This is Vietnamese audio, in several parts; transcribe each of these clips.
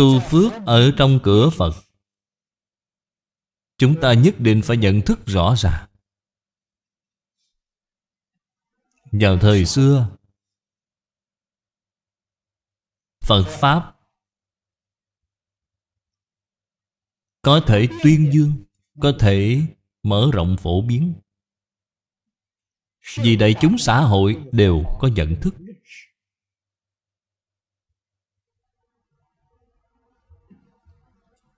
tu phước ở trong cửa Phật Chúng ta nhất định phải nhận thức rõ ràng Vào thời xưa Phật Pháp Có thể tuyên dương Có thể mở rộng phổ biến Vì đại chúng xã hội đều có nhận thức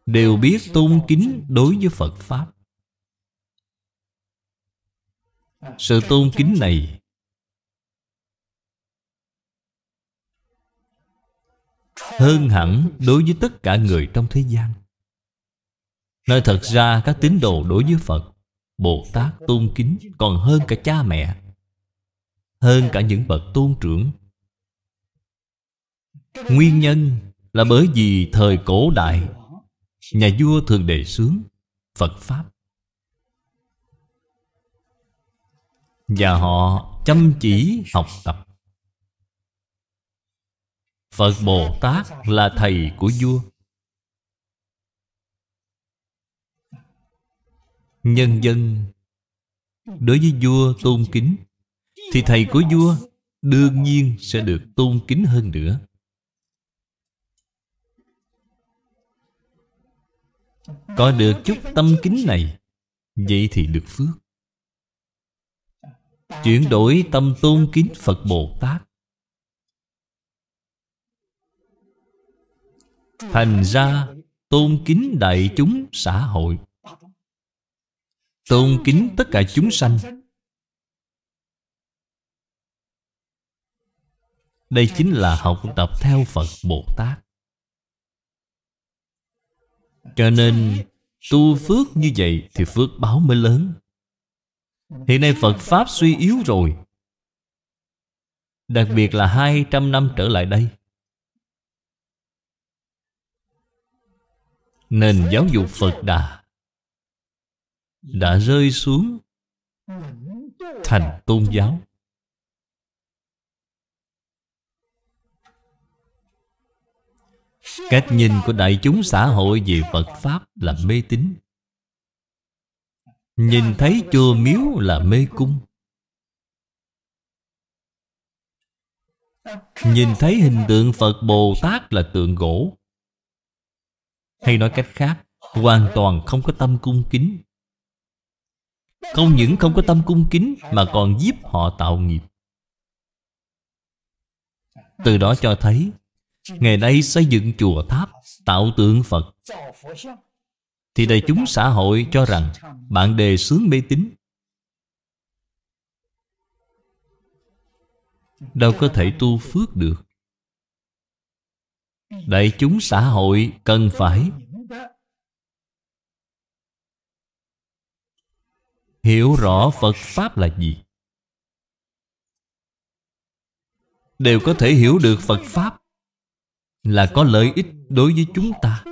đều biết tôn kính đối với Phật Pháp. Sự tôn kính này hơn hẳn đối với tất cả người trong thế gian. Nơi thật ra các tín đồ đối với Phật, Bồ Tát tôn kính còn hơn cả cha mẹ, hơn cả những bậc tôn trưởng. Nguyên nhân là bởi vì thời cổ đại nhà vua thường đề xướng phật pháp và họ chăm chỉ học tập phật bồ tát là thầy của vua nhân dân đối với vua tôn kính thì thầy của vua đương nhiên sẽ được tôn kính hơn nữa Có được chút tâm kính này Vậy thì được phước Chuyển đổi tâm tôn kính Phật Bồ Tát Thành ra tôn kính đại chúng xã hội Tôn kính tất cả chúng sanh Đây chính là học tập theo Phật Bồ Tát cho nên tu phước như vậy thì phước báo mới lớn Hiện nay Phật Pháp suy yếu rồi Đặc biệt là 200 năm trở lại đây Nền giáo dục Phật Đà Đã rơi xuống Thành tôn giáo cách nhìn của đại chúng xã hội về phật pháp là mê tín nhìn thấy chùa miếu là mê cung nhìn thấy hình tượng phật bồ tát là tượng gỗ hay nói cách khác hoàn toàn không có tâm cung kính không những không có tâm cung kính mà còn giúp họ tạo nghiệp từ đó cho thấy Ngày nay xây dựng chùa tháp Tạo tượng Phật Thì đại chúng xã hội cho rằng Bạn đề sướng mê tín Đâu có thể tu phước được Đại chúng xã hội cần phải Hiểu rõ Phật Pháp là gì Đều có thể hiểu được Phật Pháp là có lợi ích đối với chúng ta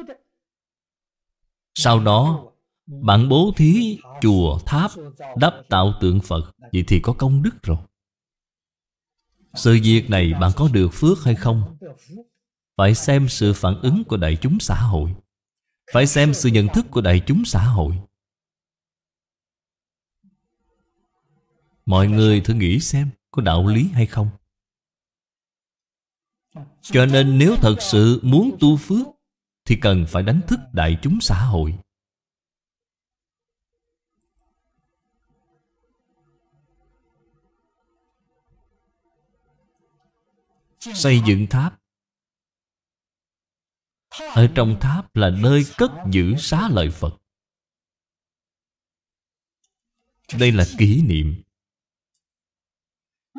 sau đó bạn bố thí chùa tháp đắp tạo tượng phật vậy thì có công đức rồi sự việc này bạn có được phước hay không phải xem sự phản ứng của đại chúng xã hội phải xem sự nhận thức của đại chúng xã hội mọi người thử nghĩ xem có đạo lý hay không cho nên nếu thật sự muốn tu phước Thì cần phải đánh thức đại chúng xã hội Xây dựng tháp Ở trong tháp là nơi cất giữ xá lợi Phật Đây là kỷ niệm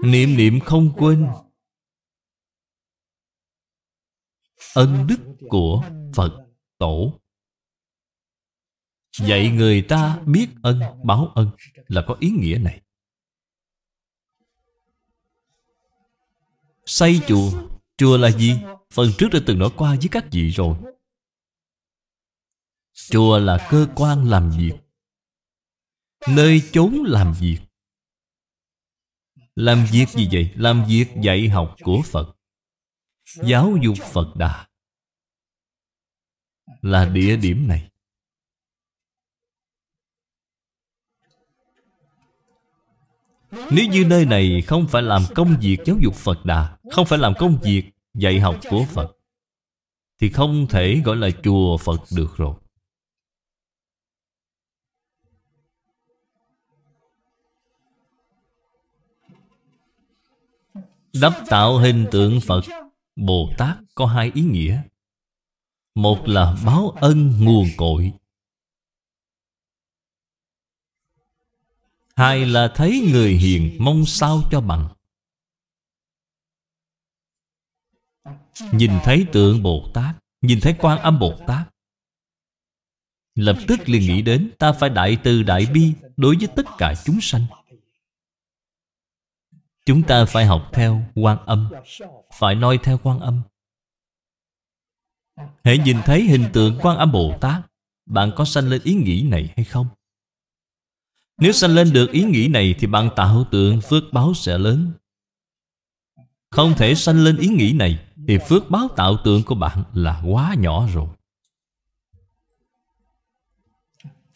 Niệm niệm không quên ân đức của Phật Tổ Dạy người ta biết ân, báo ân là có ý nghĩa này Xây chùa, chùa là gì? Phần trước đã từng nói qua với các vị rồi Chùa là cơ quan làm việc Nơi chốn làm việc Làm việc gì vậy? Làm việc dạy học của Phật Giáo dục Phật Đà Là địa điểm này Nếu như nơi này không phải làm công việc giáo dục Phật Đà Không phải làm công việc dạy học của Phật Thì không thể gọi là chùa Phật được rồi Đắp tạo hình tượng Phật Bồ Tát có hai ý nghĩa Một là báo ân nguồn cội Hai là thấy người hiền mong sao cho bằng Nhìn thấy tượng Bồ Tát Nhìn thấy quan âm Bồ Tát Lập tức liền nghĩ đến Ta phải đại từ đại bi Đối với tất cả chúng sanh Chúng ta phải học theo quan âm Phải noi theo quan âm Hãy nhìn thấy hình tượng quan âm Bồ Tát Bạn có sanh lên ý nghĩ này hay không? Nếu sanh lên được ý nghĩ này Thì bạn tạo tượng phước báo sẽ lớn Không thể sanh lên ý nghĩ này Thì phước báo tạo tượng của bạn là quá nhỏ rồi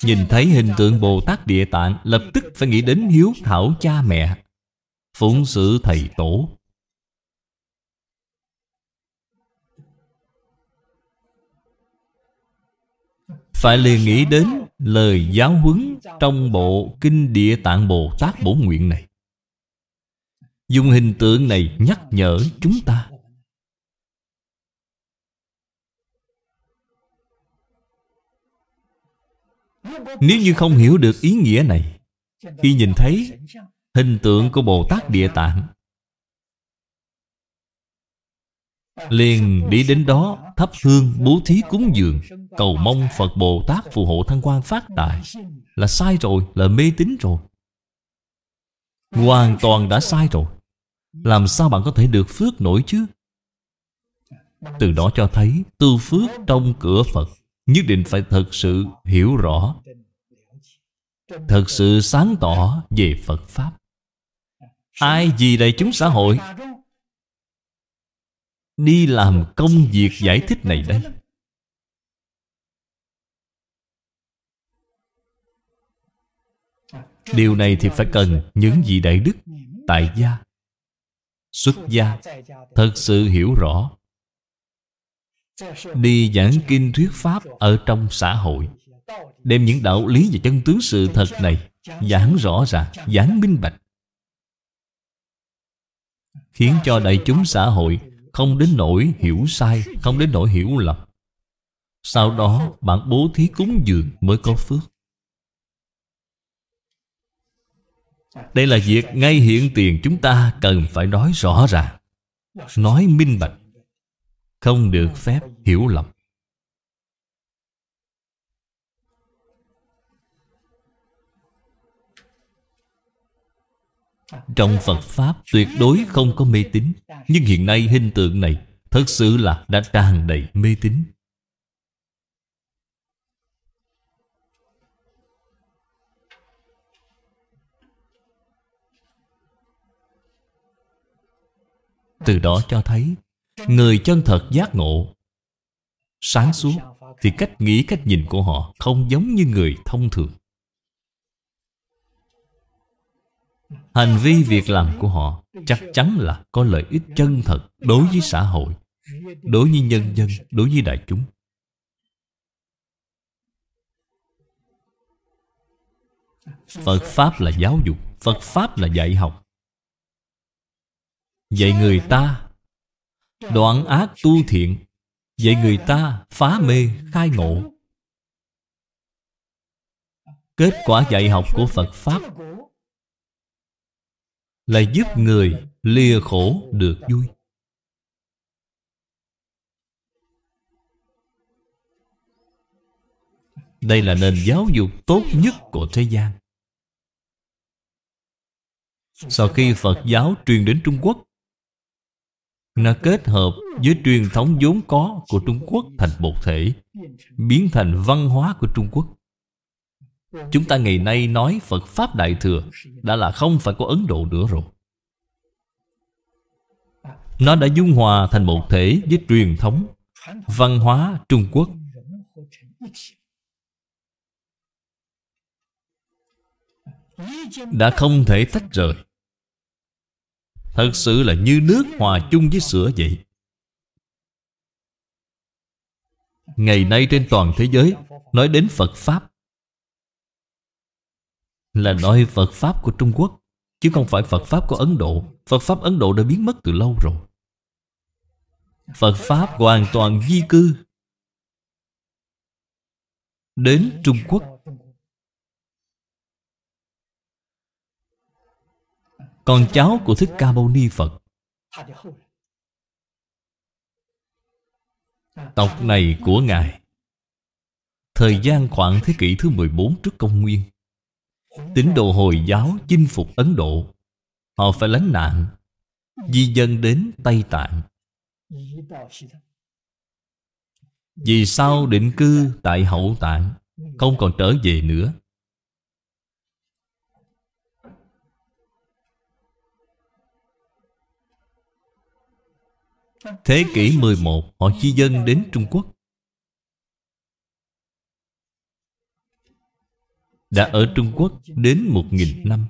Nhìn thấy hình tượng Bồ Tát Địa Tạng Lập tức phải nghĩ đến hiếu thảo cha mẹ phụng sự thầy tổ phải liền nghĩ đến lời giáo huấn trong bộ kinh địa tạng bồ tát bổ nguyện này dùng hình tượng này nhắc nhở chúng ta nếu như không hiểu được ý nghĩa này khi nhìn thấy hình tượng của Bồ Tát Địa Tạng liền đi đến đó thắp hương bố thí cúng dường cầu mong phật bồ tát phù hộ thăng quan phát đại là sai rồi là mê tín rồi hoàn toàn đã sai rồi làm sao bạn có thể được phước nổi chứ từ đó cho thấy tu phước trong cửa phật nhất định phải thật sự hiểu rõ thật sự sáng tỏ về phật pháp Ai vì đại chúng xã hội Đi làm công việc giải thích này đấy Điều này thì phải cần những vị đại đức Tại gia Xuất gia Thật sự hiểu rõ Đi giảng kinh thuyết pháp Ở trong xã hội Đem những đạo lý và chân tướng sự thật này Giảng rõ ràng, giảng minh bạch khiến cho đại chúng xã hội không đến nỗi hiểu sai, không đến nỗi hiểu lầm. Sau đó bạn bố thí cúng dường mới có phước. Đây là việc ngay hiện tiền chúng ta cần phải nói rõ ràng Nói minh bạch Không được phép hiểu lầm Trong Phật Pháp tuyệt đối không có mê tín Nhưng hiện nay hình tượng này Thật sự là đã tràn đầy mê tín Từ đó cho thấy Người chân thật giác ngộ Sáng suốt Thì cách nghĩ cách nhìn của họ Không giống như người thông thường Hành vi việc làm của họ chắc chắn là có lợi ích chân thật đối với xã hội, đối với nhân dân, đối với đại chúng. Phật Pháp là giáo dục, Phật Pháp là dạy học. Dạy người ta đoạn ác tu thiện, dạy người ta phá mê khai ngộ. Kết quả dạy học của Phật Pháp là giúp người lìa khổ được vui đây là nền giáo dục tốt nhất của thế gian sau khi phật giáo truyền đến trung quốc nó kết hợp với truyền thống vốn có của trung quốc thành một thể biến thành văn hóa của trung quốc Chúng ta ngày nay nói Phật Pháp Đại Thừa Đã là không phải của Ấn Độ nữa rồi Nó đã dung hòa thành một thể với truyền thống Văn hóa Trung Quốc Đã không thể tách rời Thật sự là như nước hòa chung với sữa vậy Ngày nay trên toàn thế giới Nói đến Phật Pháp là nói Phật Pháp của Trung Quốc Chứ không phải Phật Pháp của Ấn Độ Phật Pháp Ấn Độ đã biến mất từ lâu rồi Phật Pháp hoàn toàn di cư Đến Trung Quốc Còn cháu của Thích Ca Mâu Ni Phật Tộc này của Ngài Thời gian khoảng thế kỷ thứ 14 trước công nguyên Tín đồ Hồi giáo chinh phục Ấn Độ Họ phải lánh nạn Di dân đến Tây Tạng Vì sao định cư tại Hậu Tạng Không còn trở về nữa Thế kỷ 11 họ di dân đến Trung Quốc Đã ở Trung Quốc đến một nghìn năm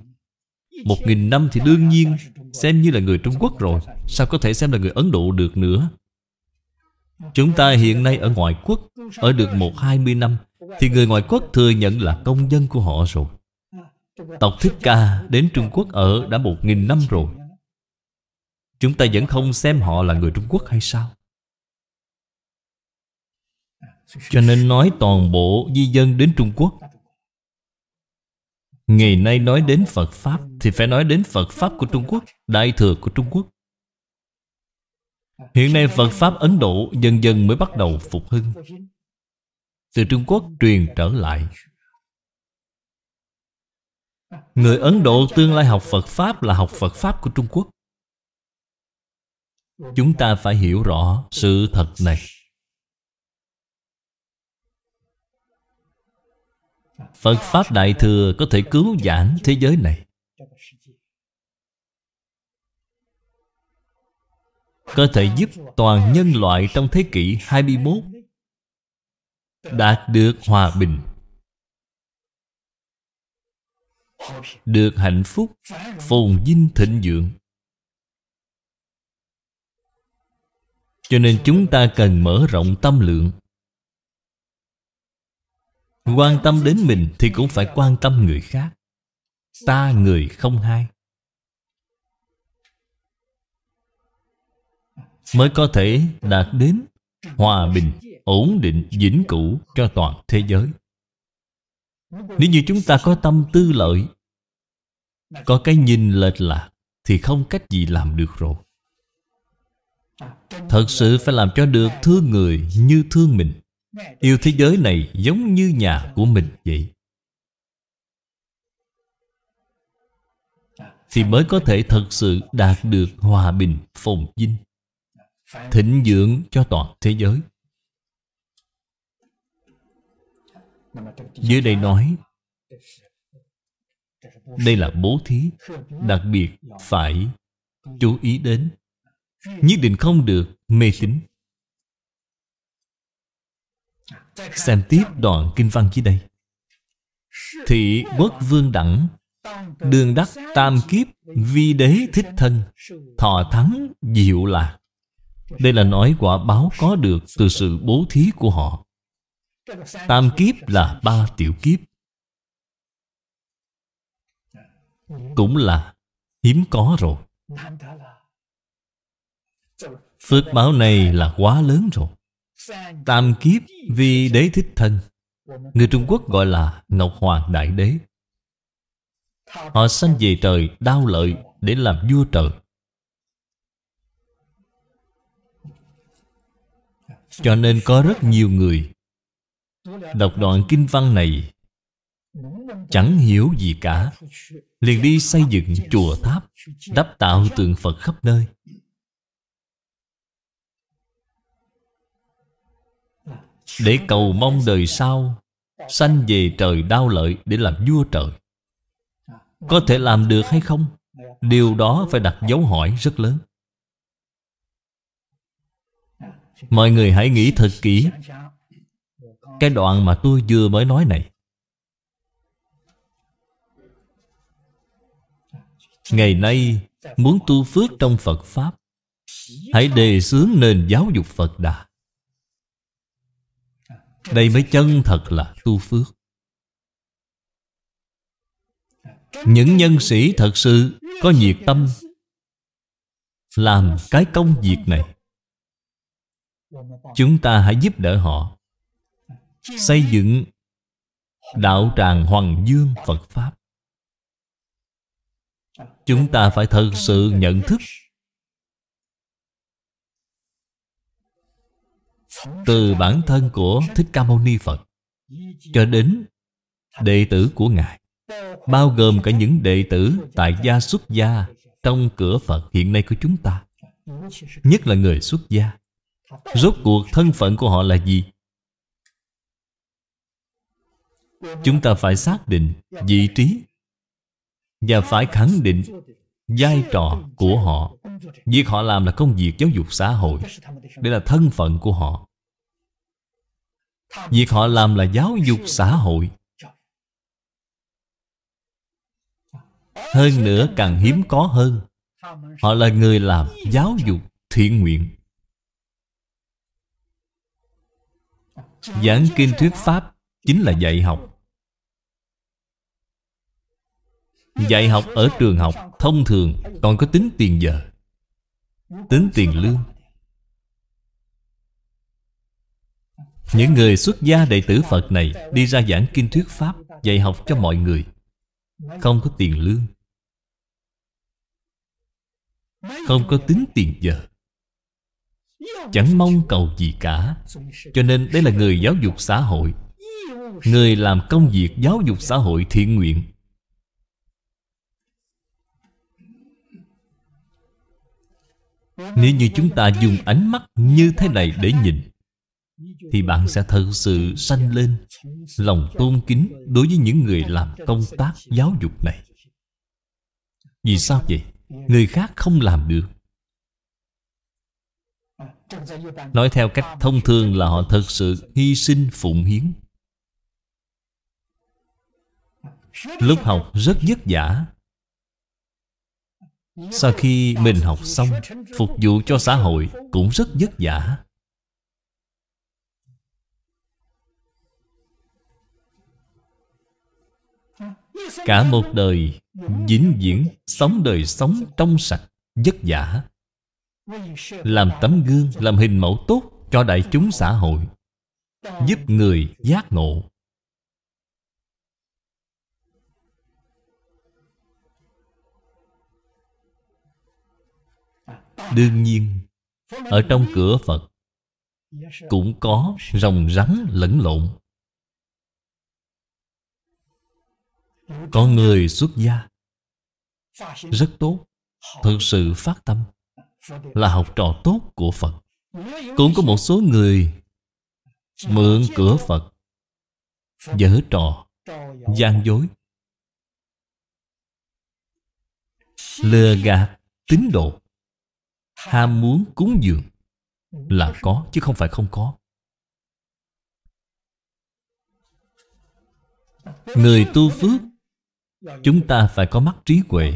Một nghìn năm thì đương nhiên Xem như là người Trung Quốc rồi Sao có thể xem là người Ấn Độ được nữa Chúng ta hiện nay ở ngoại quốc Ở được một hai mươi năm Thì người ngoại quốc thừa nhận là công dân của họ rồi Tộc Thích Ca đến Trung Quốc ở đã một nghìn năm rồi Chúng ta vẫn không xem họ là người Trung Quốc hay sao Cho nên nói toàn bộ di dân đến Trung Quốc Ngày nay nói đến Phật Pháp Thì phải nói đến Phật Pháp của Trung Quốc Đại thừa của Trung Quốc Hiện nay Phật Pháp Ấn Độ Dần dần mới bắt đầu phục hưng Từ Trung Quốc truyền trở lại Người Ấn Độ tương lai học Phật Pháp Là học Phật Pháp của Trung Quốc Chúng ta phải hiểu rõ sự thật này Phật Pháp Đại Thừa có thể cứu giảng thế giới này Có thể giúp toàn nhân loại trong thế kỷ 21 Đạt được hòa bình Được hạnh phúc Phồn vinh thịnh vượng Cho nên chúng ta cần mở rộng tâm lượng Quan tâm đến mình thì cũng phải quan tâm người khác Ta người không hai Mới có thể đạt đến hòa bình, ổn định, vĩnh cửu cho toàn thế giới Nếu như chúng ta có tâm tư lợi Có cái nhìn lệch lạc Thì không cách gì làm được rồi Thật sự phải làm cho được thương người như thương mình Yêu thế giới này giống như nhà của mình vậy Thì mới có thể thật sự đạt được hòa bình phồn vinh Thịnh dưỡng cho toàn thế giới Dưới đây nói Đây là bố thí Đặc biệt phải chú ý đến Nhất định không được mê tín Xem tiếp đoạn kinh văn dưới đây Thị quốc vương đẳng Đường đắc tam kiếp Vi đế thích thân Thọ thắng diệu lạc Đây là nói quả báo có được Từ sự bố thí của họ Tam kiếp là ba tiểu kiếp Cũng là hiếm có rồi Phước báo này là quá lớn rồi Tam kiếp vì đế thích thân Người Trung Quốc gọi là Ngọc Hoàng Đại Đế Họ sanh về trời đau lợi để làm vua trời Cho nên có rất nhiều người Đọc đoạn kinh văn này Chẳng hiểu gì cả Liền đi xây dựng chùa tháp Đắp tạo tượng Phật khắp nơi để cầu mong đời sau sanh về trời đau lợi để làm vua trời có thể làm được hay không điều đó phải đặt dấu hỏi rất lớn mọi người hãy nghĩ thật kỹ cái đoạn mà tôi vừa mới nói này ngày nay muốn tu phước trong phật pháp hãy đề xướng nền giáo dục phật đà đây mới chân thật là tu phước Những nhân sĩ thật sự có nhiệt tâm Làm cái công việc này Chúng ta hãy giúp đỡ họ Xây dựng Đạo tràng Hoàng Dương Phật Pháp Chúng ta phải thật sự nhận thức từ bản thân của Thích Ca Mâu Ni Phật cho đến đệ tử của Ngài bao gồm cả những đệ tử tại gia xuất gia trong cửa Phật hiện nay của chúng ta nhất là người xuất gia rốt cuộc thân phận của họ là gì chúng ta phải xác định vị trí và phải khẳng định vai trò của họ việc họ làm là công việc giáo dục xã hội đây là thân phận của họ Việc họ làm là giáo dục xã hội Hơn nữa càng hiếm có hơn Họ là người làm giáo dục thiện nguyện Giảng kinh thuyết pháp Chính là dạy học Dạy học ở trường học Thông thường còn có tính tiền giờ Tính tiền lương Những người xuất gia đệ tử Phật này Đi ra giảng kinh thuyết Pháp Dạy học cho mọi người Không có tiền lương Không có tính tiền giờ Chẳng mong cầu gì cả Cho nên đây là người giáo dục xã hội Người làm công việc giáo dục xã hội thiện nguyện Nếu như chúng ta dùng ánh mắt như thế này để nhìn thì bạn sẽ thật sự sanh lên lòng tôn kính đối với những người làm công tác giáo dục này vì sao vậy người khác không làm được nói theo cách thông thường là họ thật sự hy sinh phụng hiến lúc học rất vất vả sau khi mình học xong phục vụ cho xã hội cũng rất vất vả Cả một đời Dính diễn Sống đời sống trong sạch Vất giả, Làm tấm gương Làm hình mẫu tốt Cho đại chúng xã hội Giúp người giác ngộ Đương nhiên Ở trong cửa Phật Cũng có rồng rắn lẫn lộn Có người xuất gia Rất tốt Thực sự phát tâm Là học trò tốt của Phật Cũng có một số người Mượn cửa Phật Dở trò gian dối Lừa gạt tín độ Ham muốn cúng dường Là có chứ không phải không có Người tu phước chúng ta phải có mắt trí huệ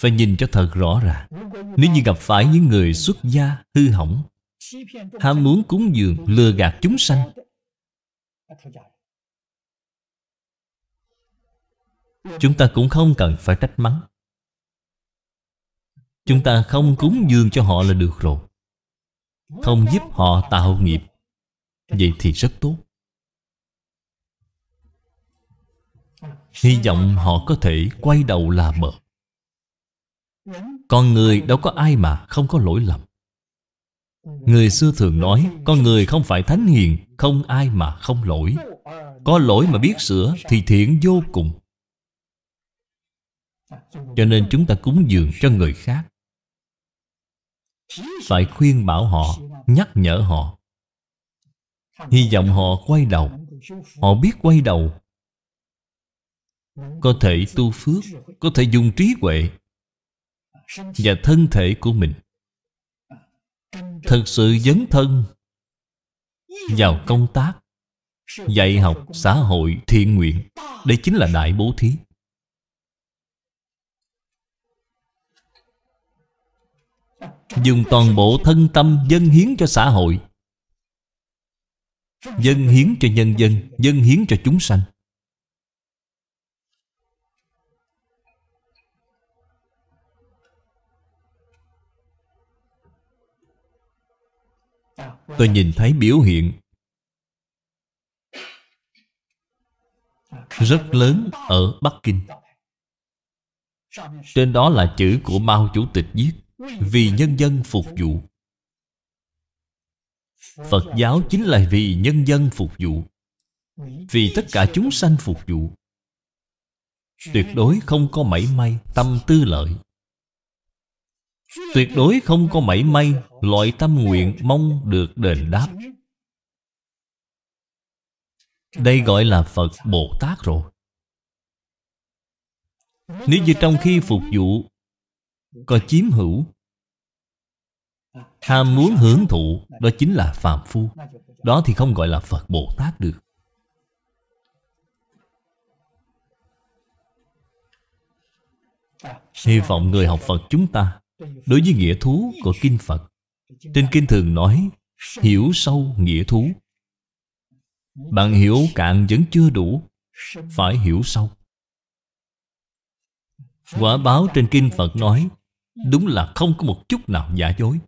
phải nhìn cho thật rõ ràng nếu như gặp phải những người xuất gia hư hỏng ham muốn cúng dường lừa gạt chúng sanh chúng ta cũng không cần phải trách mắng chúng ta không cúng dường cho họ là được rồi không giúp họ tạo nghiệp vậy thì rất tốt Hy vọng họ có thể quay đầu là bờ Con người đâu có ai mà không có lỗi lầm Người xưa thường nói Con người không phải thánh hiền Không ai mà không lỗi Có lỗi mà biết sửa Thì thiện vô cùng Cho nên chúng ta cúng dường cho người khác Phải khuyên bảo họ Nhắc nhở họ Hy vọng họ quay đầu Họ biết quay đầu có thể tu phước có thể dùng trí huệ và thân thể của mình thật sự dấn thân vào công tác dạy học xã hội thiện nguyện đây chính là đại bố thí dùng toàn bộ thân tâm dâng hiến cho xã hội dâng hiến cho nhân dân dâng hiến cho chúng sanh tôi nhìn thấy biểu hiện rất lớn ở Bắc Kinh. Trên đó là chữ của Mao Chủ tịch viết Vì nhân dân phục vụ Phật giáo chính là vì nhân dân phục vụ Vì tất cả chúng sanh phục vụ Tuyệt đối không có mảy may tâm tư lợi Tuyệt đối không có mảy may Loại tâm nguyện mong được đền đáp Đây gọi là Phật Bồ Tát rồi Nếu như trong khi phục vụ Có chiếm hữu Ham muốn hưởng thụ Đó chính là Phạm Phu Đó thì không gọi là Phật Bồ Tát được Hy vọng người học Phật chúng ta đối với nghĩa thú của kinh phật trên kinh thường nói hiểu sâu nghĩa thú bạn hiểu cạn vẫn chưa đủ phải hiểu sâu quả báo trên kinh phật nói đúng là không có một chút nào giả dối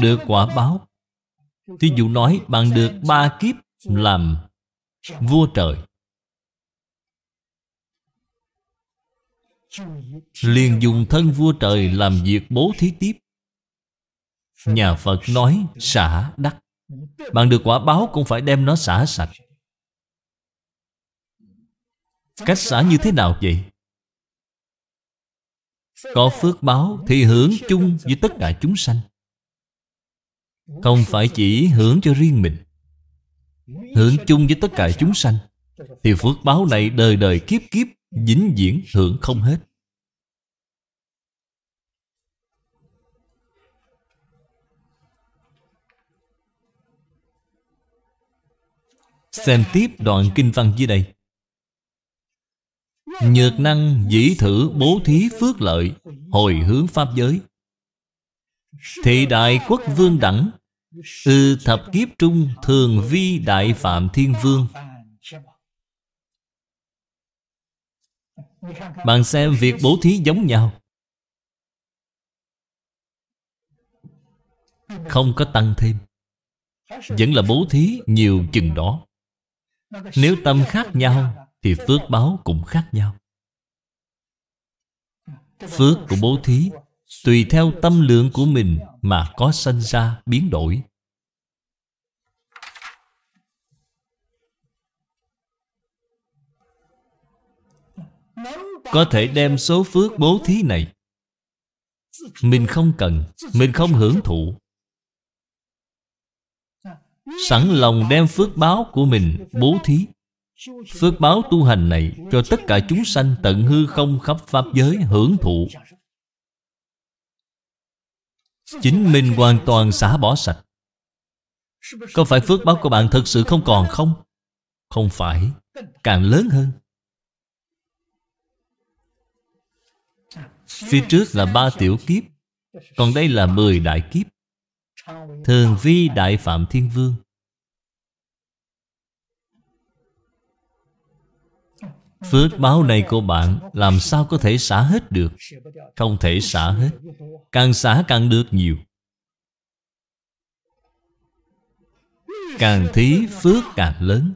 được quả báo thí dụ nói bạn được ba kiếp làm vua trời liền dùng thân vua trời làm việc bố thí tiếp nhà phật nói xả đắc bạn được quả báo cũng phải đem nó xả sạch cách xả như thế nào vậy có phước báo thì hưởng chung với tất cả chúng sanh không phải chỉ hưởng cho riêng mình Hưởng chung với tất cả chúng sanh Thì phước báo này đời đời kiếp kiếp vĩnh diễn hưởng không hết Xem tiếp đoạn kinh văn dưới đây Nhược năng dĩ thử bố thí phước lợi Hồi hướng pháp giới Thị đại quốc vương đẳng Ư thập kiếp trung thường vi đại phạm thiên vương Bạn xem việc bố thí giống nhau Không có tăng thêm Vẫn là bố thí nhiều chừng đó nếu tâm khác nhau Thì phước báo cũng khác nhau Phước của bố thí Tùy theo tâm lượng của mình Mà có sanh ra biến đổi Có thể đem số phước bố thí này Mình không cần Mình không hưởng thụ sẵn lòng đem phước báo của mình bố thí phước báo tu hành này cho tất cả chúng sanh tận hư không khắp pháp giới hưởng thụ chính mình hoàn toàn xả bỏ sạch có phải phước báo của bạn thật sự không còn không không phải càng lớn hơn phía trước là ba tiểu kiếp còn đây là mười đại kiếp Thường vi Đại Phạm Thiên Vương Phước báo này của bạn làm sao có thể xả hết được Không thể xả hết Càng xả càng được nhiều Càng thí phước càng lớn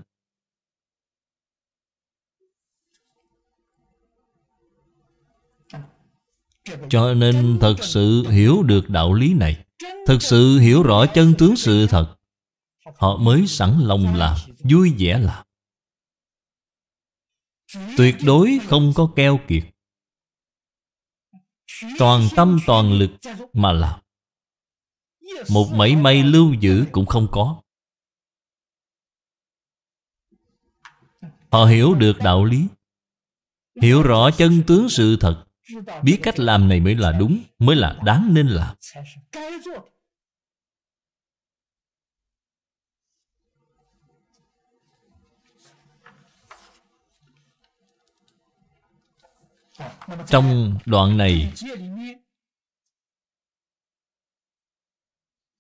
Cho nên thật sự hiểu được đạo lý này Thực sự hiểu rõ chân tướng sự thật Họ mới sẵn lòng làm Vui vẻ làm Tuyệt đối không có keo kiệt Toàn tâm toàn lực mà làm Một mảy may lưu giữ cũng không có Họ hiểu được đạo lý Hiểu rõ chân tướng sự thật biết cách làm này mới là đúng mới là đáng nên làm trong đoạn này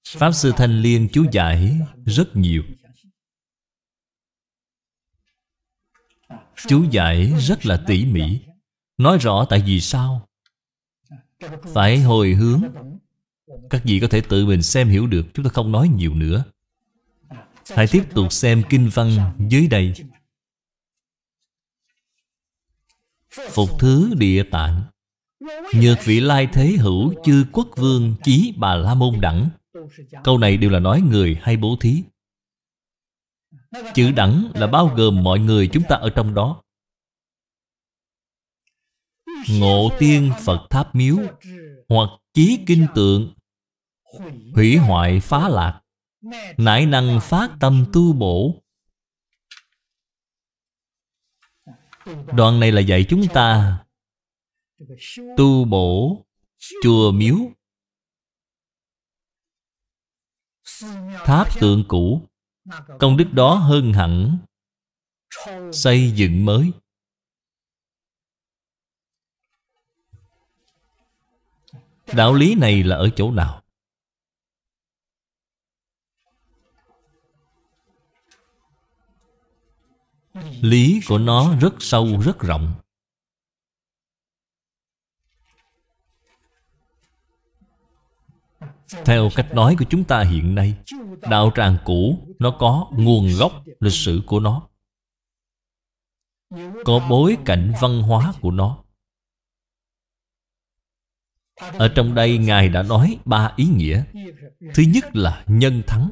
pháp sư thanh liên chú giải rất nhiều chú giải rất là tỉ mỉ Nói rõ tại vì sao Phải hồi hướng Các vị có thể tự mình xem hiểu được Chúng ta không nói nhiều nữa Hãy tiếp tục xem kinh văn dưới đây Phục thứ địa tạng Nhược vị lai thế hữu chư quốc vương chí bà la môn đẳng Câu này đều là nói người hay bố thí Chữ đẳng là bao gồm mọi người chúng ta ở trong đó Ngộ Tiên Phật Tháp Miếu Hoặc Chí Kinh Tượng Hủy hoại phá lạc Nãi năng phát tâm tu bổ Đoạn này là dạy chúng ta Tu bổ Chùa miếu Tháp tượng cũ Công đức đó hơn hẳn Xây dựng mới Đạo lý này là ở chỗ nào? Lý của nó rất sâu, rất rộng Theo cách nói của chúng ta hiện nay Đạo tràng cũ Nó có nguồn gốc lịch sử của nó Có bối cảnh văn hóa của nó ở trong đây Ngài đã nói ba ý nghĩa Thứ nhất là nhân thắng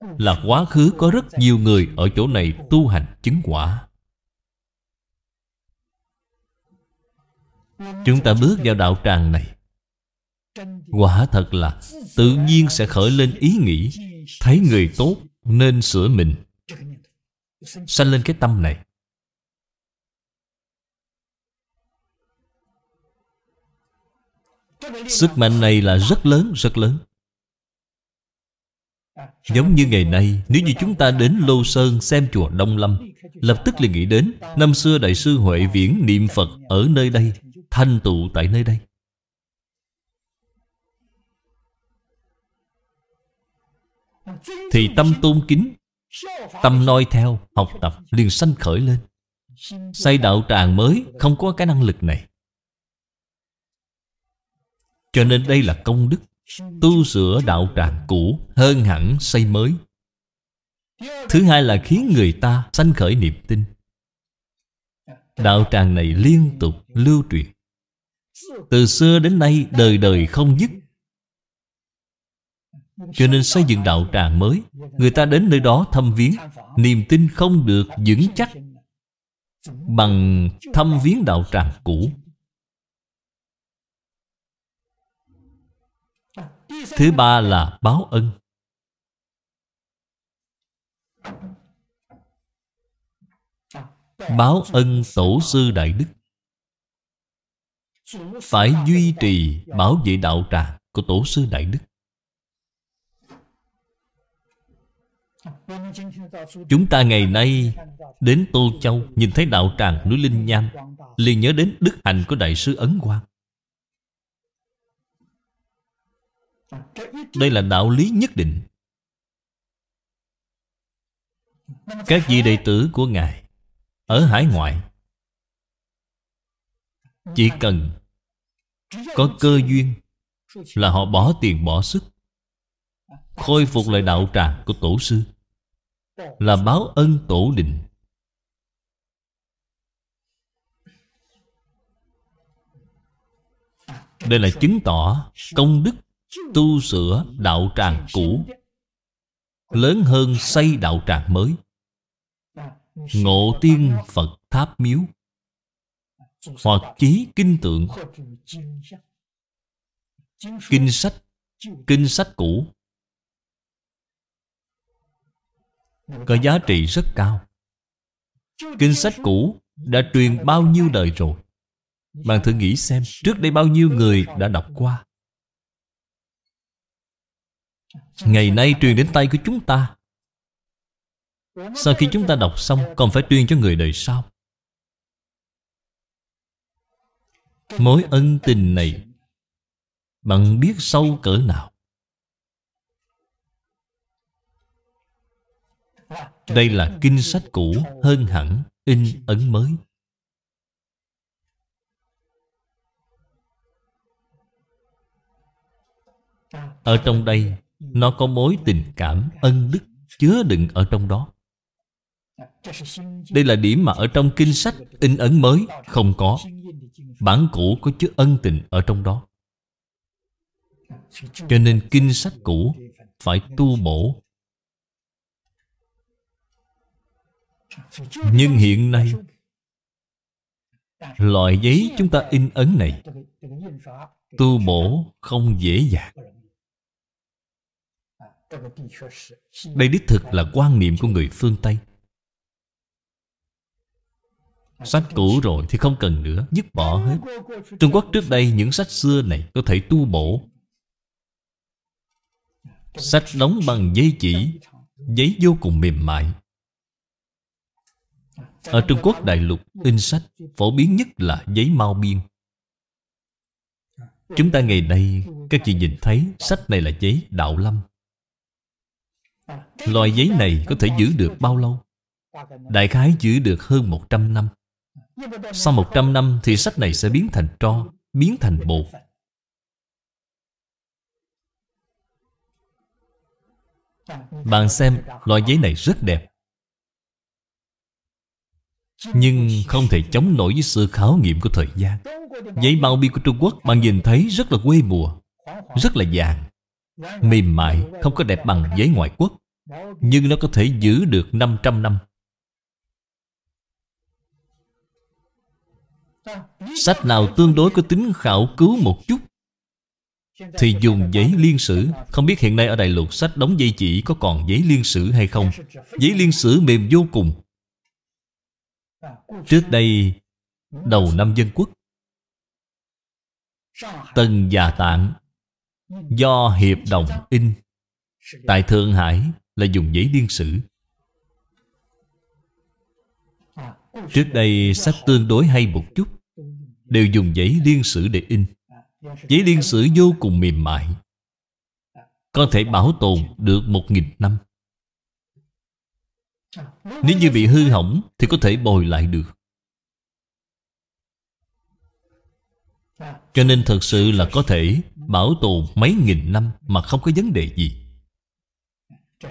Là quá khứ có rất nhiều người ở chỗ này tu hành chứng quả Chúng ta bước vào đạo tràng này Quả thật là tự nhiên sẽ khởi lên ý nghĩ Thấy người tốt nên sửa mình Sanh lên cái tâm này Sức mạnh này là rất lớn, rất lớn Giống như ngày nay Nếu như chúng ta đến Lô Sơn xem chùa Đông Lâm Lập tức liền nghĩ đến Năm xưa Đại sư Huệ Viễn niệm Phật ở nơi đây Thanh tụ tại nơi đây Thì tâm tôn kính Tâm noi theo, học tập liền sanh khởi lên Xây đạo tràng mới không có cái năng lực này cho nên đây là công đức Tu sửa đạo tràng cũ hơn hẳn xây mới Thứ hai là khiến người ta sanh khởi niềm tin Đạo tràng này liên tục lưu truyền Từ xưa đến nay đời đời không dứt Cho nên xây dựng đạo tràng mới Người ta đến nơi đó thăm viếng Niềm tin không được vững chắc Bằng thăm viếng đạo tràng cũ Thứ ba là báo ân Báo ân tổ sư Đại Đức Phải duy trì bảo vệ đạo tràng của tổ sư Đại Đức Chúng ta ngày nay đến Tô Châu Nhìn thấy đạo tràng núi Linh Nham liền nhớ đến đức hạnh của Đại sư Ấn Quang Đây là đạo lý nhất định Các vị đệ tử của Ngài Ở hải ngoại Chỉ cần Có cơ duyên Là họ bỏ tiền bỏ sức Khôi phục lại đạo tràng của tổ sư Là báo ân tổ định Đây là chứng tỏ công đức tu sửa đạo tràng cũ lớn hơn xây đạo tràng mới ngộ tiên phật tháp miếu hoặc chí kinh tượng kinh sách kinh sách cũ có giá trị rất cao kinh sách cũ đã truyền bao nhiêu đời rồi bạn thử nghĩ xem trước đây bao nhiêu người đã đọc qua Ngày nay truyền đến tay của chúng ta Sau khi chúng ta đọc xong Còn phải truyền cho người đời sau Mối ân tình này Bạn biết sâu cỡ nào Đây là kinh sách cũ hơn hẳn in ấn mới Ở trong đây nó có mối tình cảm, ân đức Chứa đựng ở trong đó Đây là điểm mà ở trong kinh sách in ấn mới không có Bản cũ có chứa ân tình ở trong đó Cho nên kinh sách cũ phải tu bổ Nhưng hiện nay Loại giấy chúng ta in ấn này Tu bổ không dễ dàng đây đích thực là quan niệm của người phương tây Sách cũ rồi thì không cần nữa Dứt bỏ hết Trung Quốc trước đây những sách xưa này Có thể tu bổ Sách đóng bằng giấy chỉ Giấy vô cùng mềm mại à, Ở Trung Quốc đại lục In sách phổ biến nhất là giấy mau biên à, Chúng ta ngày nay Các chị nhìn thấy Sách này là giấy đạo lâm Loại giấy này có thể giữ được bao lâu? Đại khái giữ được hơn 100 năm Sau 100 năm thì sách này sẽ biến thành tro Biến thành bột Bạn xem loại giấy này rất đẹp Nhưng không thể chống nổi với sự khảo nghiệm của thời gian Giấy bao bi của Trung Quốc Bạn nhìn thấy rất là quê mùa Rất là vàng Mềm mại không có đẹp bằng giấy ngoại quốc Nhưng nó có thể giữ được 500 năm Sách nào tương đối có tính khảo cứu một chút Thì dùng giấy liên sử Không biết hiện nay ở Đại Lục sách đóng dây chỉ Có còn giấy liên sử hay không Giấy liên sử mềm vô cùng Trước đây Đầu năm dân quốc Tần già tạng do hiệp đồng in tại thượng hải là dùng giấy điên sử trước đây sách tương đối hay một chút đều dùng giấy liên sử để in giấy liên sử vô cùng mềm mại có thể bảo tồn được một nghìn năm nếu như bị hư hỏng thì có thể bồi lại được cho nên thật sự là có thể Bảo tồn mấy nghìn năm mà không có vấn đề gì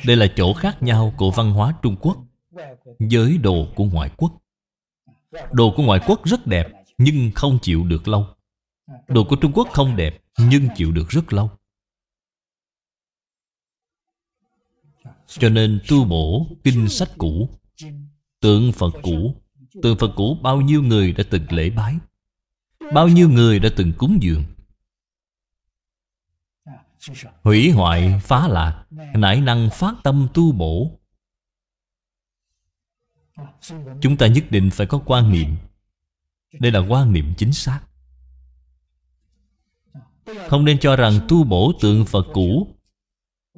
Đây là chỗ khác nhau của văn hóa Trung Quốc Với đồ của ngoại quốc Đồ của ngoại quốc rất đẹp Nhưng không chịu được lâu Đồ của Trung Quốc không đẹp Nhưng chịu được rất lâu Cho nên tu bổ kinh sách cũ Tượng Phật cũ Tượng Phật cũ bao nhiêu người đã từng lễ bái Bao nhiêu người đã từng cúng dường Hủy hoại phá lạc nãi năng phát tâm tu bổ Chúng ta nhất định phải có quan niệm Đây là quan niệm chính xác Không nên cho rằng tu bổ tượng Phật cũ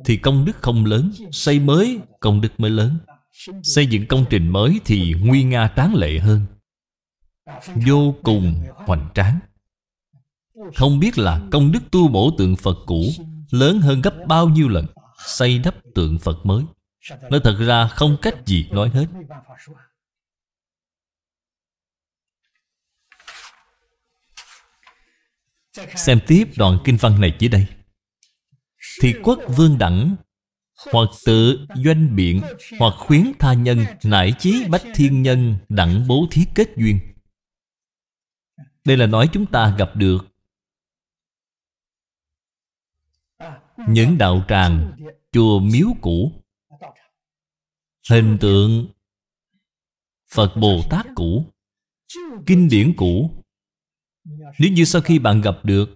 Thì công đức không lớn Xây mới công đức mới lớn Xây dựng công trình mới thì nguy nga tráng lệ hơn Vô cùng hoành tráng Không biết là công đức tu bổ tượng Phật cũ lớn hơn gấp bao nhiêu lần xây đắp tượng Phật mới. Nó thật ra không cách gì nói hết. Xem tiếp đoạn kinh văn này dưới đây. Thì quốc vương đẳng hoặc tự doanh biện hoặc khuyến tha nhân nải chí bách thiên nhân đẳng bố thí kết duyên đây là nói chúng ta gặp được những đạo tràng chùa miếu cũ hình tượng phật bồ tát cũ kinh điển cũ nếu như sau khi bạn gặp được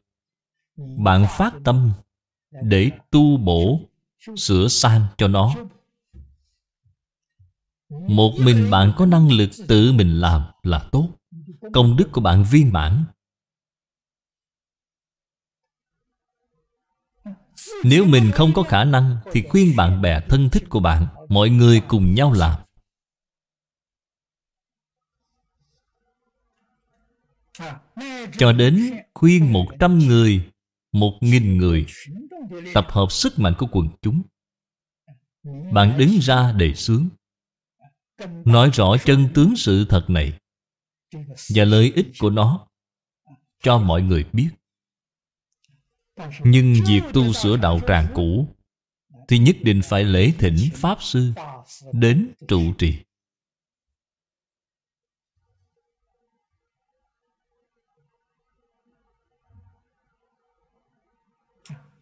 bạn phát tâm để tu bổ sửa sang cho nó một mình bạn có năng lực tự mình làm là tốt công đức của bạn viên mãn Nếu mình không có khả năng Thì khuyên bạn bè thân thích của bạn Mọi người cùng nhau làm Cho đến khuyên 100 người một nghìn người Tập hợp sức mạnh của quần chúng Bạn đứng ra đề xướng Nói rõ chân tướng sự thật này Và lợi ích của nó Cho mọi người biết nhưng việc tu sửa đạo tràng cũ thì nhất định phải lễ thỉnh pháp sư đến trụ trì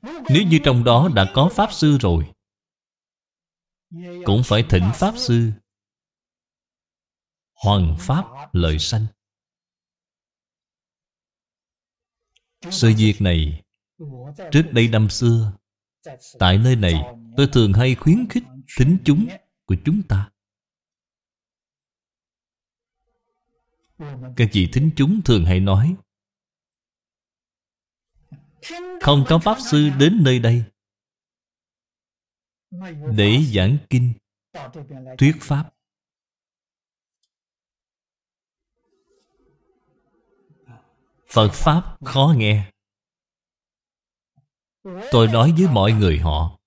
nếu như trong đó đã có pháp sư rồi cũng phải thỉnh pháp sư hoàn pháp lợi sanh sự việc này Trước đây năm xưa Tại nơi này tôi thường hay khuyến khích tính chúng của chúng ta Các vị thính chúng thường hay nói Không có Pháp Sư đến nơi đây Để giảng kinh Thuyết Pháp Phật Pháp khó nghe Tôi nói với mọi người họ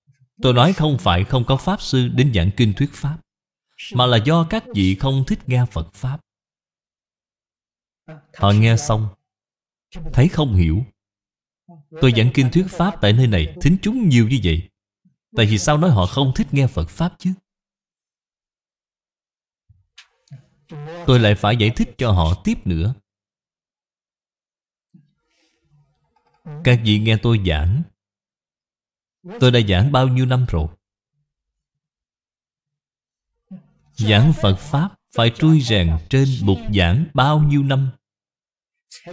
Tôi nói không phải không có Pháp Sư đến giảng kinh thuyết Pháp Mà là do các vị không thích nghe Phật Pháp Họ nghe xong Thấy không hiểu Tôi giảng kinh thuyết Pháp tại nơi này Thính chúng nhiều như vậy Tại vì sao nói họ không thích nghe Phật Pháp chứ Tôi lại phải giải thích cho họ tiếp nữa Các vị nghe tôi giảng Tôi đã giảng bao nhiêu năm rồi Giảng Phật Pháp Phải trui rèn trên bục giảng bao nhiêu năm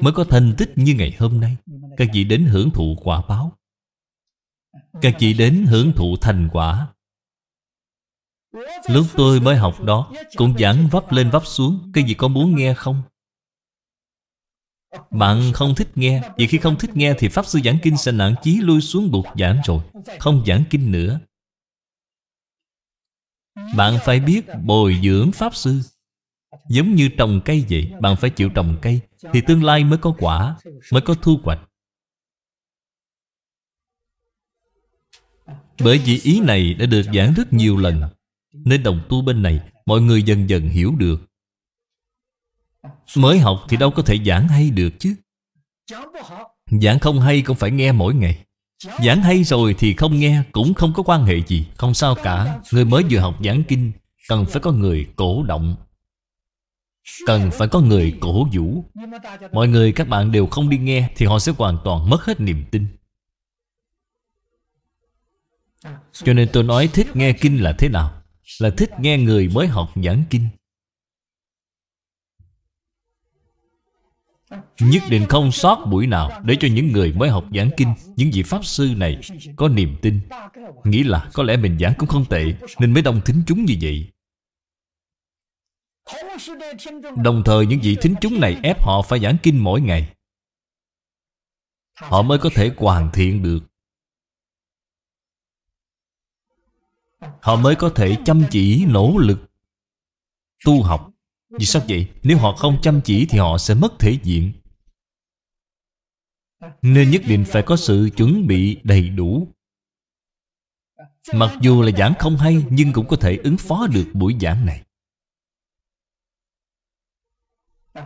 Mới có thành tích như ngày hôm nay Các vị đến hưởng thụ quả báo Các vị đến hưởng thụ thành quả Lúc tôi mới học đó Cũng giảng vấp lên vấp xuống Cái gì có muốn nghe không bạn không thích nghe Vì khi không thích nghe thì Pháp Sư giảng kinh sẽ nản chí lui xuống bục giảng rồi Không giảng kinh nữa Bạn phải biết bồi dưỡng Pháp Sư Giống như trồng cây vậy Bạn phải chịu trồng cây Thì tương lai mới có quả Mới có thu hoạch Bởi vì ý này đã được giảng rất nhiều lần Nên đồng tu bên này Mọi người dần dần hiểu được Mới học thì đâu có thể giảng hay được chứ Giảng không hay cũng phải nghe mỗi ngày Giảng hay rồi thì không nghe cũng không có quan hệ gì Không sao cả Người mới vừa học giảng kinh Cần phải có người cổ động Cần phải có người cổ vũ Mọi người các bạn đều không đi nghe Thì họ sẽ hoàn toàn mất hết niềm tin Cho nên tôi nói thích nghe kinh là thế nào Là thích nghe người mới học giảng kinh Nhất định không sót buổi nào Để cho những người mới học giảng kinh Những vị Pháp sư này có niềm tin Nghĩ là có lẽ mình giảng cũng không tệ Nên mới đông thính chúng như vậy Đồng thời những vị thính chúng này ép họ phải giảng kinh mỗi ngày Họ mới có thể hoàn thiện được Họ mới có thể chăm chỉ nỗ lực Tu học vì sao vậy? Nếu họ không chăm chỉ thì họ sẽ mất thể diện Nên nhất định phải có sự chuẩn bị đầy đủ Mặc dù là giảng không hay Nhưng cũng có thể ứng phó được buổi giảng này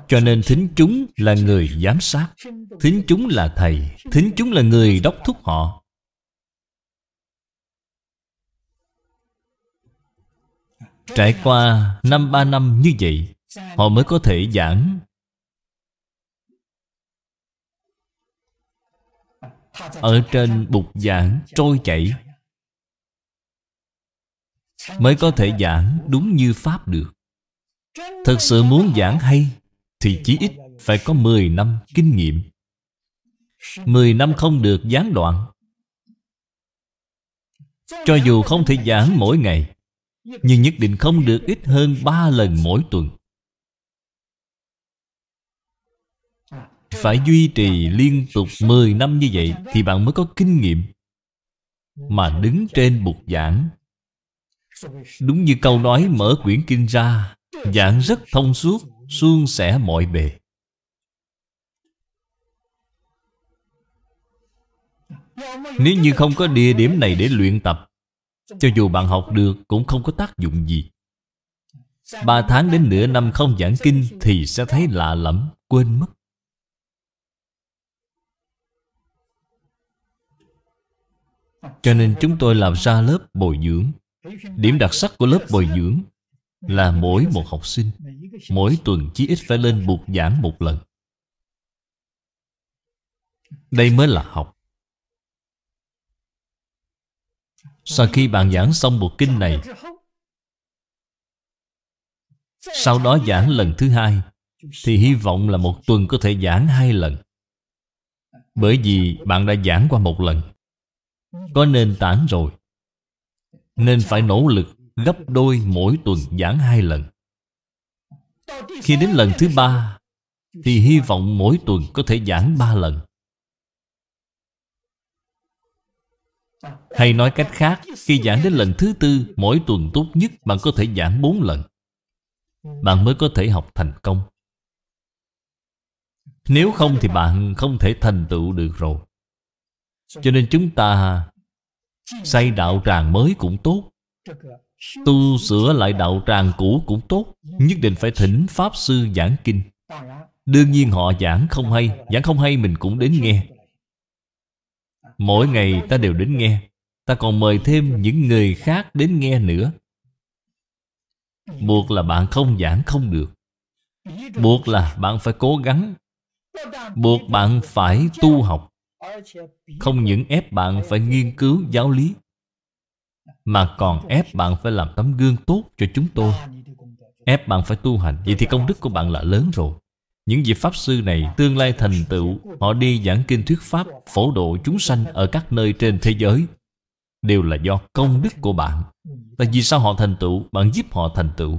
Cho nên thính chúng là người giám sát Thính chúng là thầy Thính chúng là người đốc thúc họ Trải qua năm ba năm như vậy họ mới có thể giảng ở trên bục giảng trôi chảy mới có thể giảng đúng như pháp được thật sự muốn giảng hay thì chí ít phải có 10 năm kinh nghiệm 10 năm không được gián đoạn Cho dù không thể giảng mỗi ngày Nhưng nhất định không được ít hơn ba lần mỗi tuần Phải duy trì liên tục 10 năm như vậy Thì bạn mới có kinh nghiệm Mà đứng trên bục giảng Đúng như câu nói mở quyển kinh ra Giảng rất thông suốt Suôn sẻ mọi bề Nếu như không có địa điểm này để luyện tập Cho dù bạn học được cũng không có tác dụng gì Ba tháng đến nửa năm không giảng kinh Thì sẽ thấy lạ lẫm, quên mất Cho nên chúng tôi làm ra lớp bồi dưỡng Điểm đặc sắc của lớp bồi dưỡng Là mỗi một học sinh Mỗi tuần chí ít phải lên buộc giảng một lần Đây mới là học Sau khi bạn giảng xong bộ kinh này Sau đó giảng lần thứ hai Thì hy vọng là một tuần có thể giảng hai lần Bởi vì bạn đã giảng qua một lần có nền tảng rồi nên phải nỗ lực gấp đôi mỗi tuần giảng hai lần khi đến lần thứ ba thì hy vọng mỗi tuần có thể giảng ba lần hay nói cách khác khi giảng đến lần thứ tư mỗi tuần tốt nhất bạn có thể giảng bốn lần bạn mới có thể học thành công nếu không thì bạn không thể thành tựu được rồi cho nên chúng ta xây đạo tràng mới cũng tốt Tu sửa lại đạo tràng cũ cũng tốt Nhất định phải thỉnh Pháp Sư giảng kinh Đương nhiên họ giảng không hay Giảng không hay mình cũng đến nghe Mỗi ngày ta đều đến nghe Ta còn mời thêm những người khác đến nghe nữa Buộc là bạn không giảng không được Buộc là bạn phải cố gắng Buộc bạn phải tu học không những ép bạn phải nghiên cứu giáo lý mà còn ép bạn phải làm tấm gương tốt cho chúng tôi ép bạn phải tu hành vậy thì công đức của bạn là lớn rồi những vị pháp sư này tương lai thành tựu họ đi giảng kinh thuyết pháp phổ độ chúng sanh ở các nơi trên thế giới đều là do công đức của bạn tại vì sao họ thành tựu bạn giúp họ thành tựu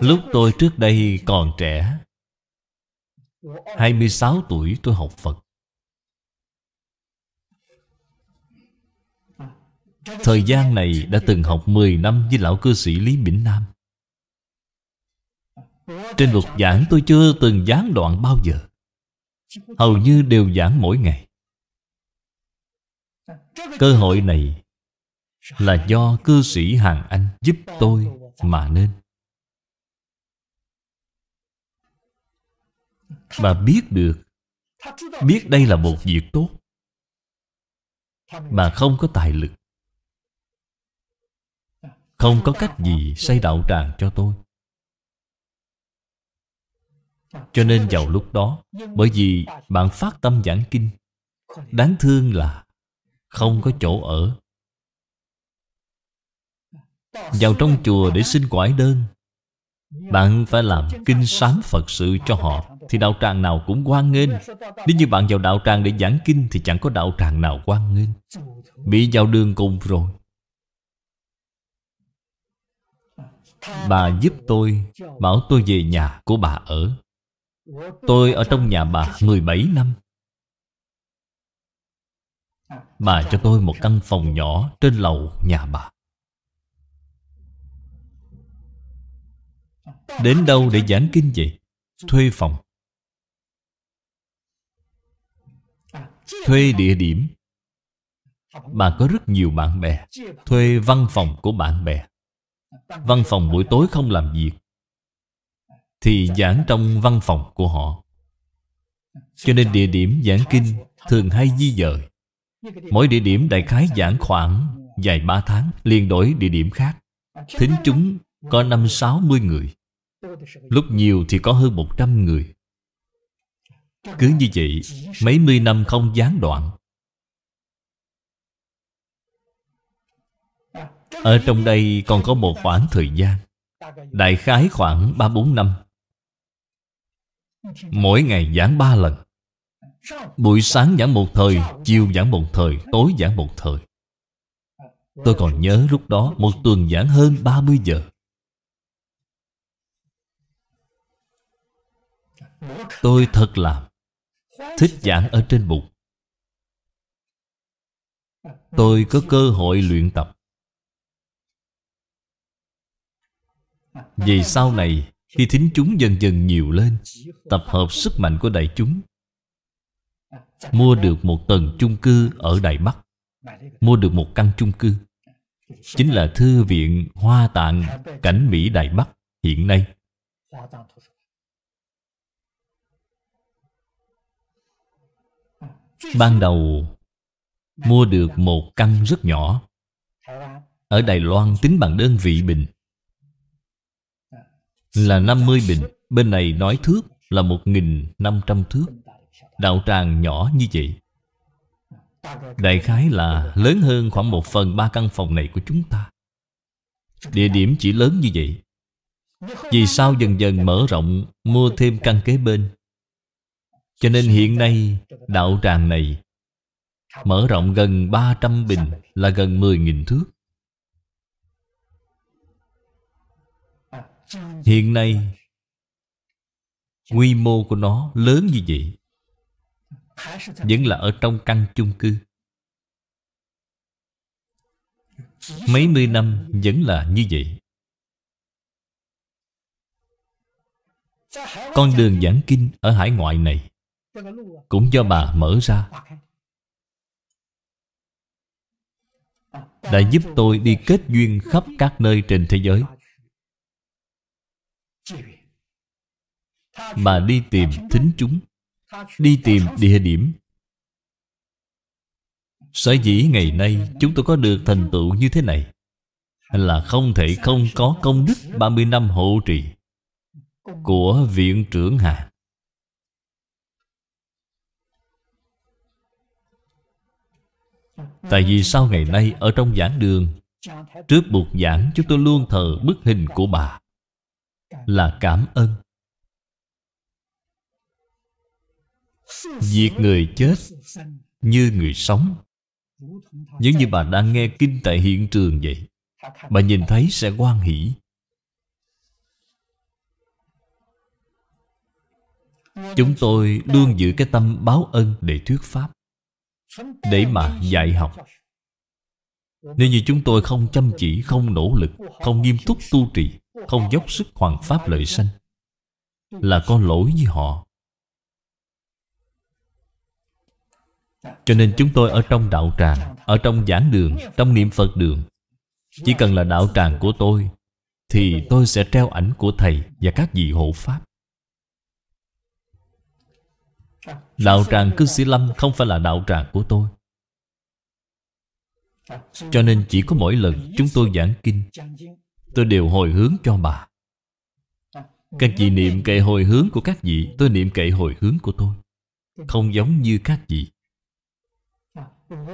Lúc tôi trước đây còn trẻ 26 tuổi tôi học Phật Thời gian này đã từng học 10 năm với lão cư sĩ Lý Bỉnh Nam Trên luật giảng tôi chưa từng gián đoạn bao giờ Hầu như đều giảng mỗi ngày Cơ hội này là do cư sĩ Hàng Anh giúp tôi mà nên Bà biết được Biết đây là một việc tốt Bà không có tài lực Không có cách gì xây đạo tràng cho tôi Cho nên vào lúc đó Bởi vì bạn phát tâm giảng kinh Đáng thương là Không có chỗ ở Vào trong chùa để xin quải đơn Bạn phải làm kinh sám Phật sự cho họ thì đạo tràng nào cũng quan nghênh Nếu như bạn vào đạo tràng để giảng kinh Thì chẳng có đạo tràng nào quan nghênh Bị vào đường cùng rồi Bà giúp tôi Bảo tôi về nhà của bà ở Tôi ở trong nhà bà 17 năm Bà cho tôi một căn phòng nhỏ trên lầu nhà bà Đến đâu để giảng kinh vậy? Thuê phòng thuê địa điểm bạn có rất nhiều bạn bè thuê văn phòng của bạn bè văn phòng buổi tối không làm việc thì giảng trong văn phòng của họ cho nên địa điểm giảng kinh thường hay di dời mỗi địa điểm đại khái giảng khoảng dài ba tháng liền đổi địa điểm khác thính chúng có năm sáu mươi người lúc nhiều thì có hơn một trăm người cứ như vậy Mấy mươi năm không gián đoạn Ở trong đây còn có một khoảng thời gian Đại khái khoảng ba bốn năm Mỗi ngày giảng ba lần Buổi sáng giảng một thời Chiều giảng một thời Tối giảng một thời Tôi còn nhớ lúc đó Một tuần giảng hơn ba mươi giờ Tôi thật làm thích giảng ở trên bục tôi có cơ hội luyện tập vì sau này khi thính chúng dần dần nhiều lên tập hợp sức mạnh của đại chúng mua được một tầng chung cư ở đài bắc mua được một căn chung cư chính là thư viện hoa tạng cảnh mỹ đài bắc hiện nay Ban đầu mua được một căn rất nhỏ Ở Đài Loan tính bằng đơn vị bình Là 50 bình Bên này nói thước là 1.500 thước Đạo tràng nhỏ như vậy Đại khái là lớn hơn khoảng một phần ba căn phòng này của chúng ta Địa điểm chỉ lớn như vậy Vì sao dần dần mở rộng Mua thêm căn kế bên cho nên hiện nay đạo tràng này Mở rộng gần 300 bình là gần 10.000 thước Hiện nay Quy mô của nó lớn như vậy Vẫn là ở trong căn chung cư Mấy mươi năm vẫn là như vậy Con đường giảng kinh ở hải ngoại này cũng do bà mở ra đã giúp tôi đi kết duyên khắp các nơi trên thế giới Bà đi tìm thính chúng đi tìm địa điểm sở dĩ ngày nay chúng tôi có được thành tựu như thế này là không thể không có công đức 30 năm hộ trì của viện trưởng Hà. Tại vì sau ngày nay ở trong giảng đường Trước buộc giảng chúng tôi luôn thờ bức hình của bà Là cảm ơn Việc người chết như người sống Giống như bà đang nghe kinh tại hiện trường vậy Bà nhìn thấy sẽ quan hỷ Chúng tôi luôn giữ cái tâm báo ân để thuyết pháp để mà dạy học nếu như chúng tôi không chăm chỉ, không nỗ lực Không nghiêm túc tu trì Không dốc sức hoàn pháp lợi sanh Là có lỗi với họ Cho nên chúng tôi ở trong đạo tràng Ở trong giảng đường, trong niệm Phật đường Chỉ cần là đạo tràng của tôi Thì tôi sẽ treo ảnh của Thầy và các vị hộ Pháp Đạo tràng cư sĩ Lâm không phải là đạo tràng của tôi Cho nên chỉ có mỗi lần chúng tôi giảng kinh Tôi đều hồi hướng cho bà Các vị niệm kệ hồi hướng của các vị Tôi niệm kệ hồi hướng của tôi Không giống như các vị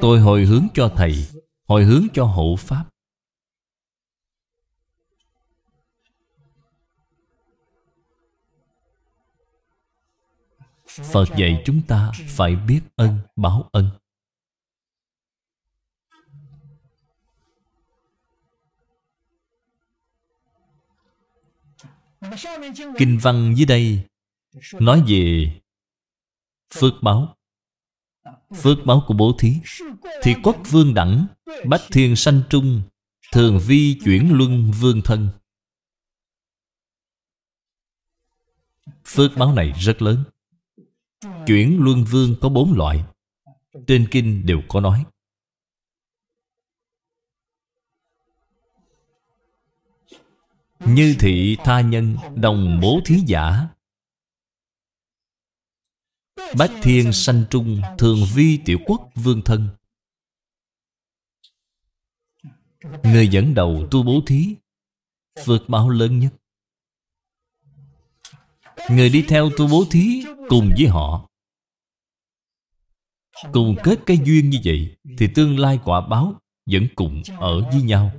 Tôi hồi hướng cho thầy Hồi hướng cho hộ pháp Phật dạy chúng ta phải biết ân báo ân Kinh văn dưới đây Nói về Phước báo Phước báo của bố thí Thì quốc vương đẳng Bách thiên sanh trung Thường vi chuyển luân vương thân Phước báo này rất lớn Chuyển luân vương có bốn loại Trên kinh đều có nói Như thị tha nhân đồng bố thí giả Bách thiên sanh trung thường vi tiểu quốc vương thân Người dẫn đầu tu bố thí Phước báo lớn nhất Người đi theo tu bố thí cùng với họ Cùng kết cái duyên như vậy Thì tương lai quả báo vẫn cùng ở với nhau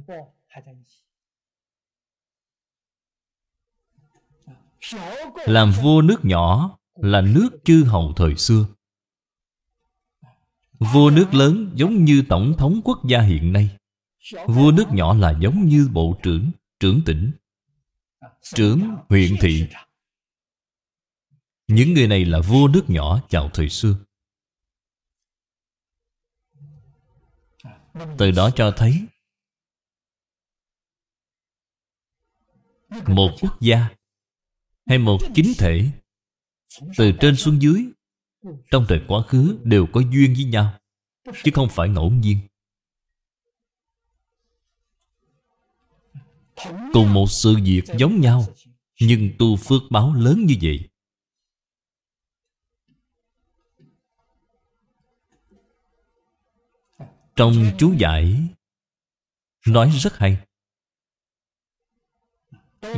Làm vua nước nhỏ là nước chư hầu thời xưa Vua nước lớn giống như tổng thống quốc gia hiện nay Vua nước nhỏ là giống như bộ trưởng, trưởng tỉnh Trưởng huyện thị những người này là vua nước nhỏ vào thời xưa Từ đó cho thấy Một quốc gia Hay một chính thể Từ trên xuống dưới Trong thời quá khứ đều có duyên với nhau Chứ không phải ngẫu nhiên Cùng một sự việc giống nhau Nhưng tu phước báo lớn như vậy Trong chú giải Nói rất hay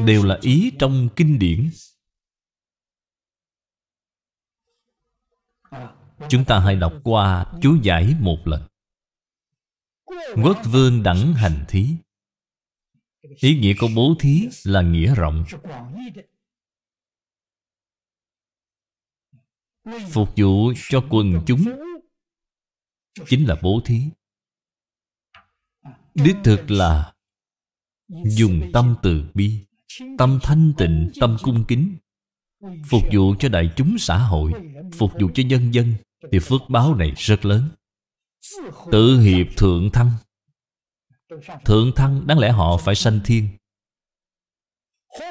Đều là ý trong kinh điển Chúng ta hãy đọc qua chú giải một lần Quốc vương đẳng hành thí Ý nghĩa của bố thí là nghĩa rộng Phục vụ cho quần chúng Chính là bố thí Đích thực là Dùng tâm từ bi Tâm thanh tịnh, tâm cung kính Phục vụ cho đại chúng xã hội Phục vụ cho nhân dân Thì phước báo này rất lớn Tự hiệp thượng thăng Thượng thăng đáng lẽ họ phải sanh thiên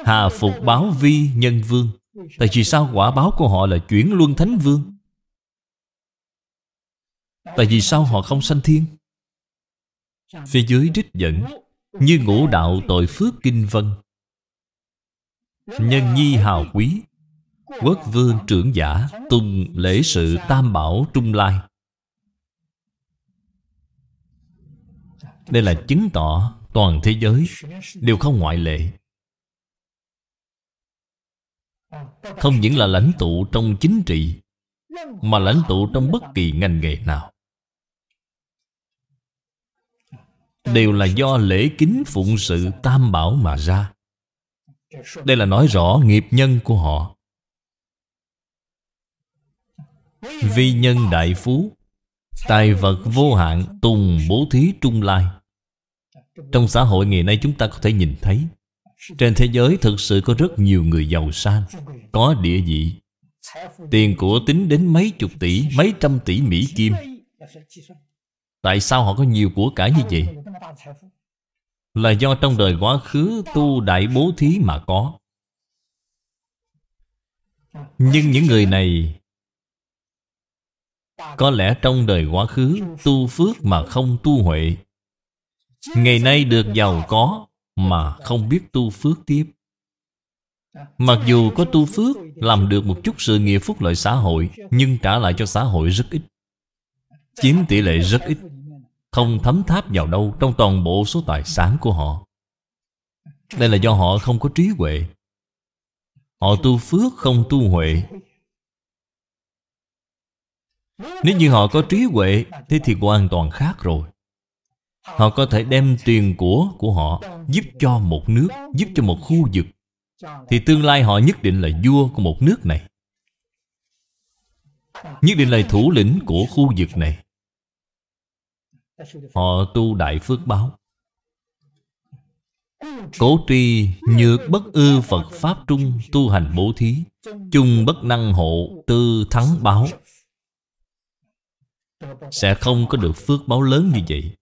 Hà phục báo vi nhân vương Tại vì sao quả báo của họ là chuyển luân thánh vương Tại vì sao họ không sanh thiên Phía dưới trích dẫn Như ngũ đạo tội phước kinh vân Nhân nhi hào quý Quốc vương trưởng giả Tùng lễ sự tam bảo trung lai Đây là chứng tỏ toàn thế giới Đều không ngoại lệ Không những là lãnh tụ trong chính trị Mà lãnh tụ trong bất kỳ ngành nghề nào đều là do lễ kính phụng sự tam bảo mà ra đây là nói rõ nghiệp nhân của họ vi nhân đại phú tài vật vô hạn tùng bố thí trung lai trong xã hội ngày nay chúng ta có thể nhìn thấy trên thế giới thực sự có rất nhiều người giàu sang có địa vị tiền của tính đến mấy chục tỷ mấy trăm tỷ mỹ kim Tại sao họ có nhiều của cải như vậy? Là do trong đời quá khứ tu đại bố thí mà có Nhưng những người này Có lẽ trong đời quá khứ tu phước mà không tu huệ Ngày nay được giàu có mà không biết tu phước tiếp Mặc dù có tu phước Làm được một chút sự nghiệp phúc lợi xã hội Nhưng trả lại cho xã hội rất ít Chiếm tỷ lệ rất ít không thấm tháp vào đâu trong toàn bộ số tài sản của họ đây là do họ không có trí huệ họ tu phước không tu huệ nếu như họ có trí huệ Thế thì hoàn toàn khác rồi Họ có thể đem tiền của của họ Giúp cho một nước Giúp cho một khu vực Thì tương lai họ nhất định là vua của một nước này Nhất định là thủ lĩnh của khu vực này Họ tu đại phước báo Cố tuy nhược bất ư Phật Pháp trung tu hành bố thí Chung bất năng hộ tư thắng báo Sẽ không có được phước báo lớn như vậy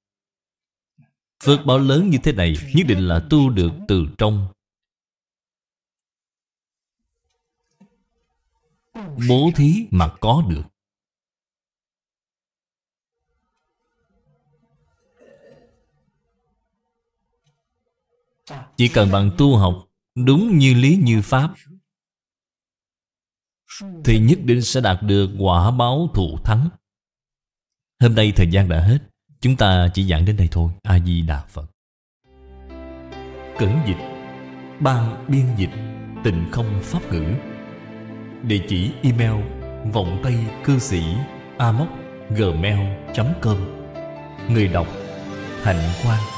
Phước báo lớn như thế này Nhất định là tu được từ trong Bố thí mà có được Chỉ cần bạn tu học đúng như lý như pháp Thì nhất định sẽ đạt được quả báo thụ thắng Hôm nay thời gian đã hết Chúng ta chỉ giảng đến đây thôi A-di-đà Phật Cẩn dịch Ban biên dịch Tình không pháp ngữ Địa chỉ email Vọng tay cư sĩ amoc gmail.com Người đọc Hạnh Quang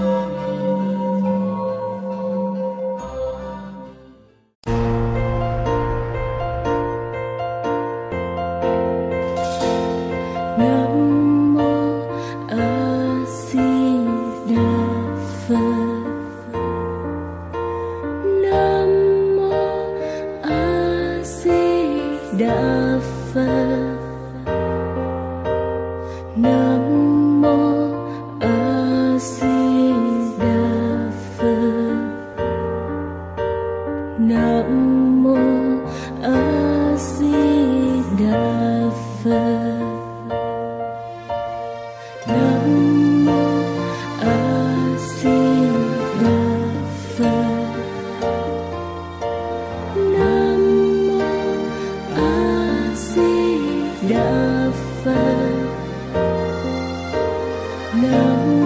now.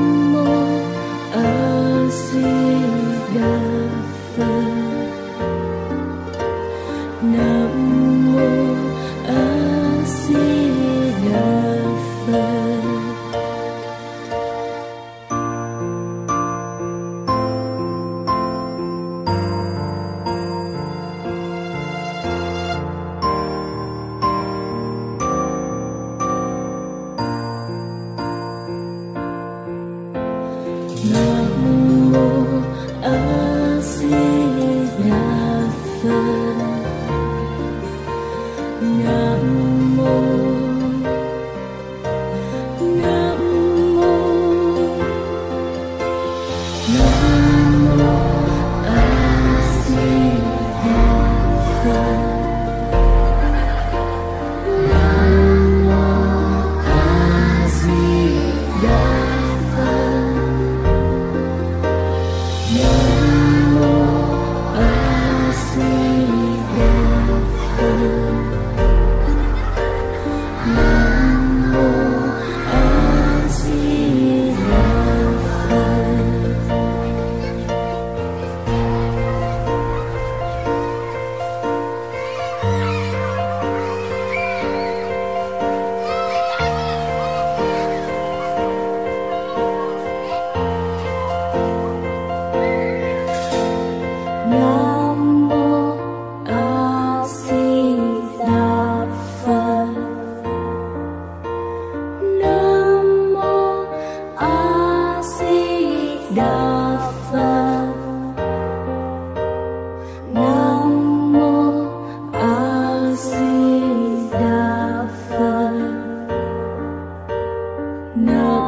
No.